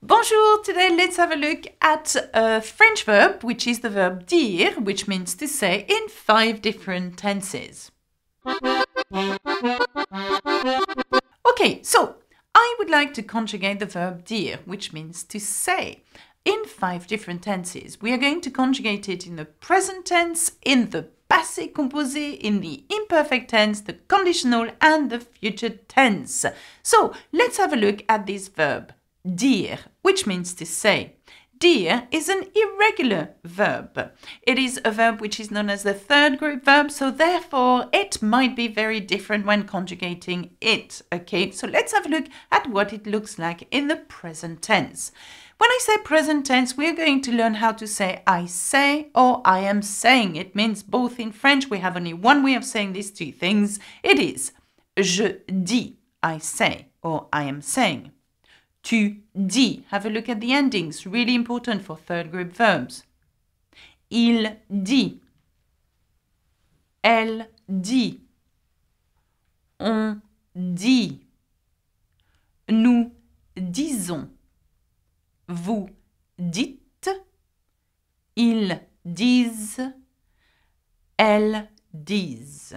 Bonjour! Today let's have a look at a French verb, which is the verb dire, which means to say in five different tenses. Okay, so I would like to conjugate the verb dire, which means to say, in five different tenses. We are going to conjugate it in the present tense, in the passé composé, in the imperfect tense, the conditional, and the future tense. So let's have a look at this verb dir, which means to say. Dir is an irregular verb. It is a verb which is known as the third group verb, so therefore it might be very different when conjugating it. Okay, so let's have a look at what it looks like in the present tense. When I say present tense, we're going to learn how to say I say or I am saying. It means both in French, we have only one way of saying these two things. It is je dis, I say, or I am saying to D. Have a look at the endings, really important for third group verbs. Il dit, elle dit, on dit, nous disons, vous dites, ils disent, elles disent.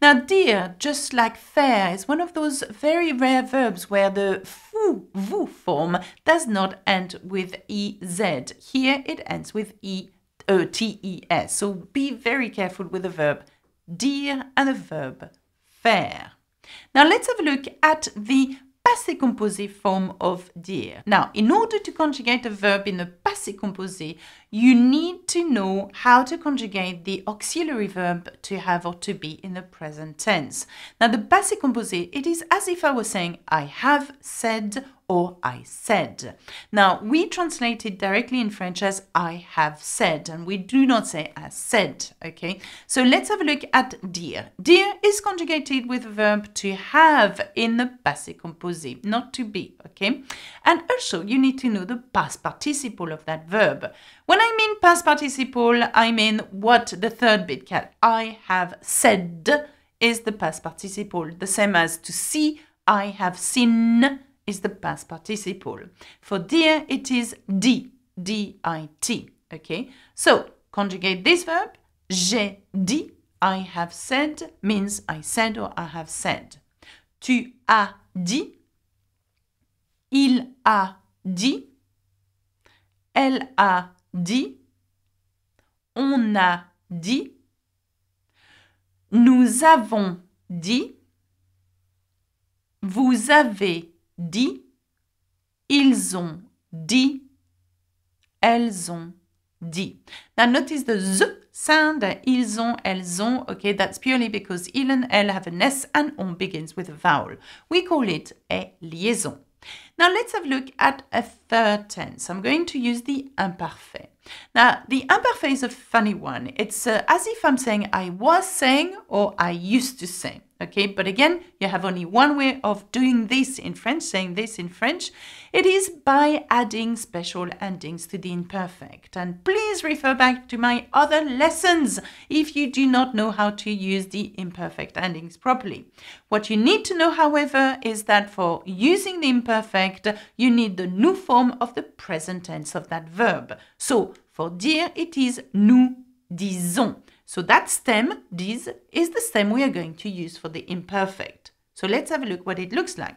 Now, dear, just like fair, is one of those very rare verbs where the foo vous form does not end with ez. Here it ends with e uh, tes. So be very careful with the verb dear and the verb fair. Now let's have a look at the passé composé form of dire. Now, in order to conjugate a verb in the passé composé, you need to know how to conjugate the auxiliary verb to have or to be in the present tense. Now, the passé composé, it is as if I was saying I have said or I said. Now, we translate it directly in French as I have said, and we do not say as said, okay? So let's have a look at dear. Dear is conjugated with verb to have in the passé composé, not to be, okay? And also, you need to know the past participle of that verb. When I mean past participle, I mean what the third bit can. I have said is the past participle, the same as to see, I have seen, is the past participle. For dear, it is D, D-I-T, okay? So, conjugate this verb, j'ai dit, I have said, means I said or I have said. Tu as dit, il a dit, elle a dit, on a dit, nous avons dit, vous avez dit, ils ont dit, elles ont dit. Now notice the z sound, ils ont, elles ont, okay, that's purely because il and elle have an s and on begins with a vowel. We call it a liaison. Now let's have a look at a third tense. I'm going to use the imparfait. Now the imparfait is a funny one. It's uh, as if I'm saying I was saying or I used to say. Okay, but again, you have only one way of doing this in French, saying this in French. It is by adding special endings to the imperfect. And please refer back to my other lessons if you do not know how to use the imperfect endings properly. What you need to know, however, is that for using the imperfect, you need the new form of the present tense of that verb. So for dire, it is nous disons. So that stem, this, is the stem we are going to use for the imperfect. So let's have a look what it looks like.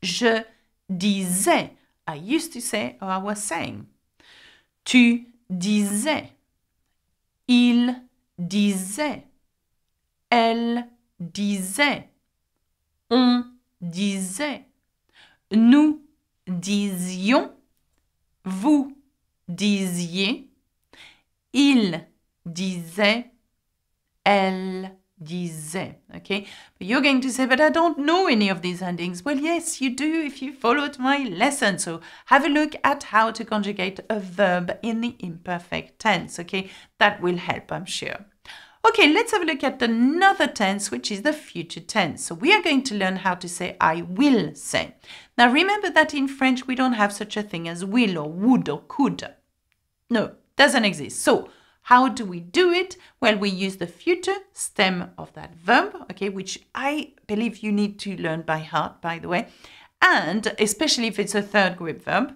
Je disais. I used to say or I was saying. Tu disais. Il disait. Elle disait. On disait. Nous disions. Vous disiez. Il disait, elle disait, okay? But you're going to say, but I don't know any of these endings. Well, yes, you do if you followed my lesson. So have a look at how to conjugate a verb in the imperfect tense, okay? That will help, I'm sure. Okay, let's have a look at another tense, which is the future tense. So we are going to learn how to say I will say. Now remember that in French we don't have such a thing as will or would or could. No, doesn't exist. So how do we do it? Well, we use the future stem of that verb, okay, which I believe you need to learn by heart, by the way, and especially if it's a third group verb.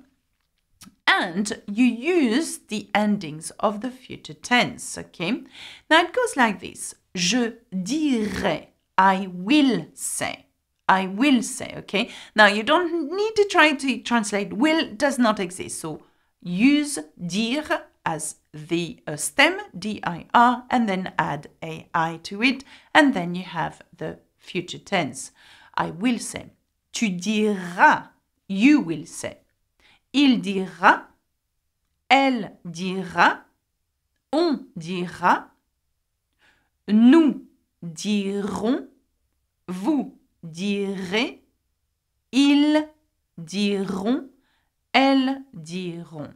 And you use the endings of the future tense, okay? Now it goes like this Je dirai, I will say. I will say, okay? Now you don't need to try to translate will does not exist. So use dire as the uh, stem, dir, and then add ai to it, and then you have the future tense. I will say, tu diras, you will say, il dira, elle dira, on dira, nous dirons, vous direz, ils diront, elles diront.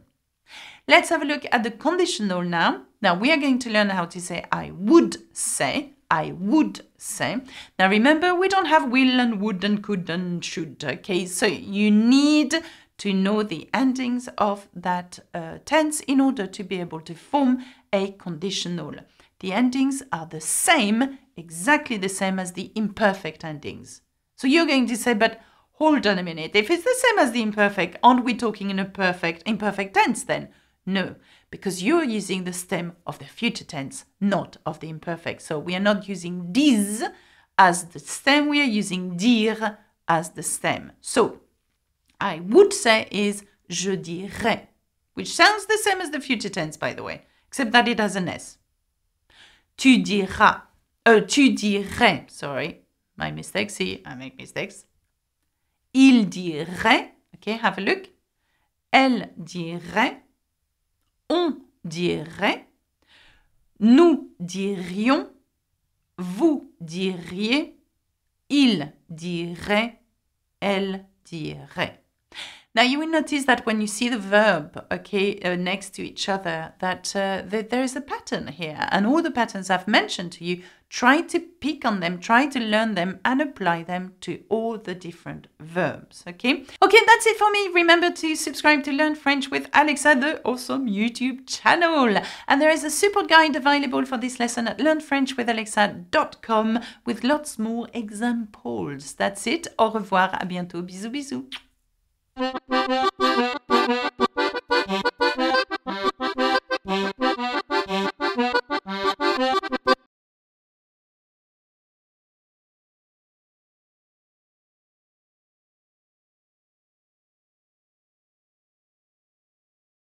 Let's have a look at the conditional now. Now we are going to learn how to say I would say. I would say. Now remember, we don't have will and would and could and should, okay? So you need to know the endings of that uh, tense in order to be able to form a conditional. The endings are the same, exactly the same as the imperfect endings. So you're going to say, but hold on a minute, if it's the same as the imperfect, aren't we talking in a perfect imperfect tense then? No, because you're using the stem of the future tense, not of the imperfect. So we are not using dies as the stem, we are using dire as the stem. So I would say is je dirais, which sounds the same as the future tense, by the way, except that it has an S. Tu diras. uh, tu dirais. Sorry, my mistake. See, I make mistakes. Il dirait. Okay, have a look. Elle dirait. on dirait, nous dirions, vous diriez, il dirait, elle dirait. Now you will notice that when you see the verb, okay, uh, next to each other, that, uh, that there is a pattern here, and all the patterns I've mentioned to you, try to pick on them, try to learn them, and apply them to all the different verbs. Okay, okay, that's it for me. Remember to subscribe to Learn French with Alexa, the awesome YouTube channel, and there is a support guide available for this lesson at learnfrenchwithalexa.com with lots more examples. That's it. Au revoir. À bientôt. Bisous, bisous. Thank you.